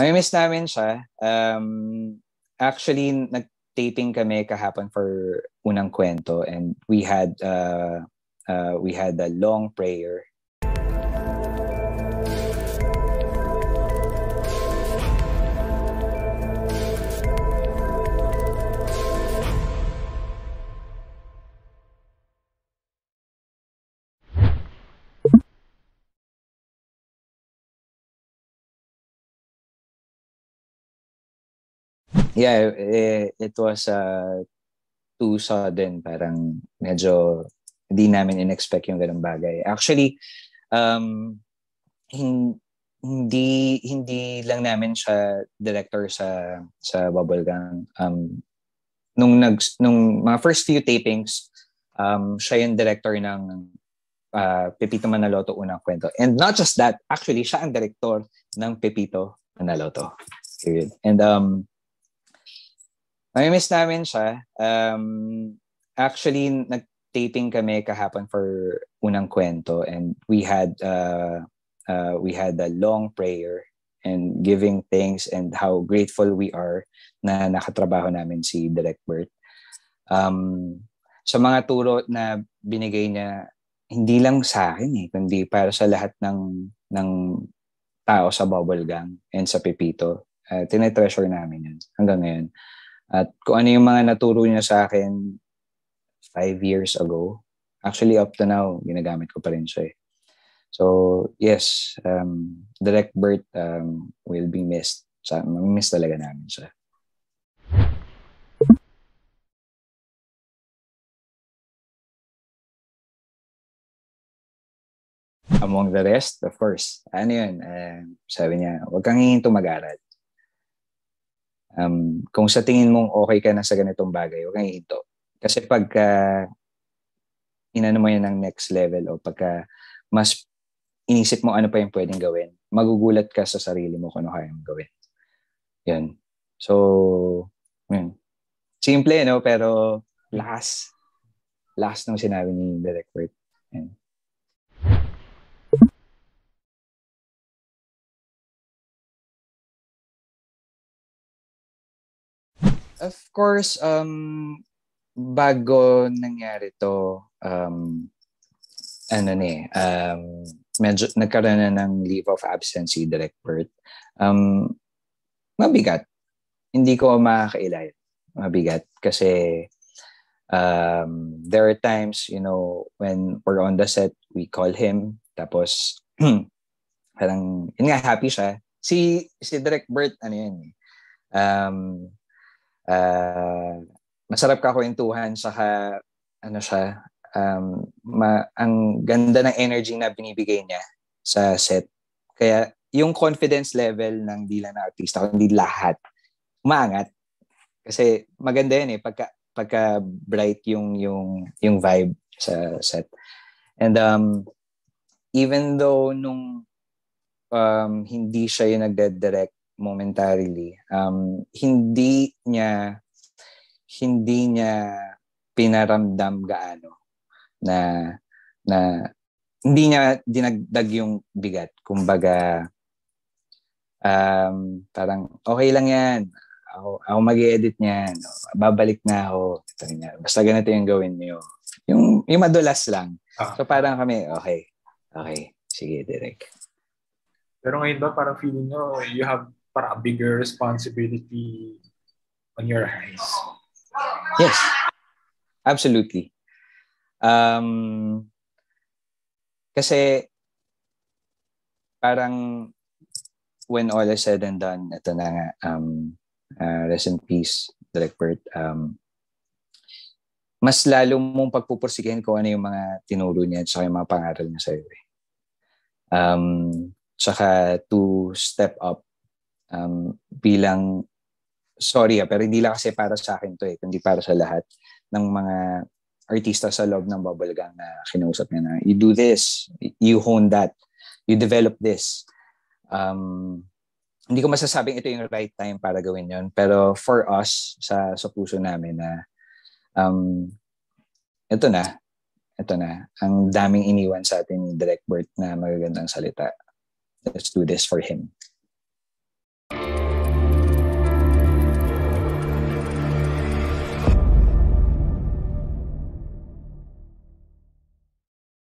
Namimiss namin siya. Um, actually, nag-taping kami kahapon for unang kwento and we had uh, uh, we had a long prayer yeah, eh, it was uh, too sudden. Parang medyo hindi namin in-expect yung ganung bagay. Actually, um, hindi hindi lang namin siya director sa sa Bubble Gang. Um, nung nag nung mga first few tapings, um, siya yung director ng uh, Pepito Manaloto unang kwento. And not just that, actually siya ang director ng Pepito Manaloto. Period. And um nami namin siya. Um, actually, nag-taping kami kahapon for unang kwento and we had uh, uh, we had a long prayer and giving thanks and how grateful we are na nakatrabaho namin si Direct Bert. Um, sa mga turo na binigay niya, hindi lang sa akin eh, kundi para sa lahat ng ng tao sa Bubble Gang and sa Pepito. Uh, tinetreasure namin yun hanggang ngayon. At kung ano yung mga naturo niya sa akin five years ago, actually up to now, ginagamit ko pa rin siya eh. So, yes, um, Direct Bert um, will be missed. Sa, miss talaga namin siya. Among the rest, the first. ano yun, uh, sabi niya, huwag kang hihintong mag-aral. Um, kung sa tingin mong okay ka na sa ganitong bagay, huwag kang ito. Kasi pagka inano mo yan ng next level o pagka mas inisip mo ano pa yung pwedeng gawin, magugulat ka sa sarili mo kung ano kaya mong gawin. Yan. So, yun. Simple, no? Pero lakas. last nung sinabi ni Direct Word. Yan. of course, um, bago nangyari to, um, ano ni, eh, um, medyo nagkaroon na ng leave of absence si Direct Bert. Um, mabigat. Hindi ko makakailan. Mabigat. Kasi um, there are times, you know, when we're on the set, we call him. Tapos, parang, yun nga, happy siya. Si, si Direct Bert, ano yun, eh. um, uh, masarap kakwentuhan saka ano siya um, ma, ang ganda ng energy na binibigay niya sa set. Kaya yung confidence level ng di lang na artista, hindi lahat, umaangat. Kasi maganda yan eh, pagka, pagka bright yung, yung, yung vibe sa set. And um, even though nung um, hindi siya yung nagde-direct, momentarily. Um, hindi niya hindi niya pinaramdam gaano na na hindi niya dinagdag yung bigat. Kumbaga um, parang okay lang 'yan. Ako, ako mag-edit niyan. Babalik na ako. Basta ganito yung gawin niyo. Yung, yung madulas lang. Ah. So parang kami, okay. Okay. Sige, direk Pero ngayon ba, parang feeling nyo, you have para a bigger responsibility on your hands. Yes, absolutely. Um, kasi parang when all is said and done, ito na nga, um, uh, rest in peace, Direct Bert, um, mas lalo mong pagpupursikin kung ano yung mga tinuro niya at saka yung mga pangaral niya sa'yo. Eh. Um, saka to step up um, bilang, sorry ha, ah, pero hindi lang kasi para sa akin to eh, kundi para sa lahat ng mga artista sa loob ng bubble gang na kinausap niya na, you do this, you hone that, you develop this. Um, hindi ko masasabing ito yung right time para gawin yon pero for us, sa, sa puso namin na, um, ito na, ito na, ang daming iniwan sa atin ni Direct Bert na magagandang salita. Let's do this for him.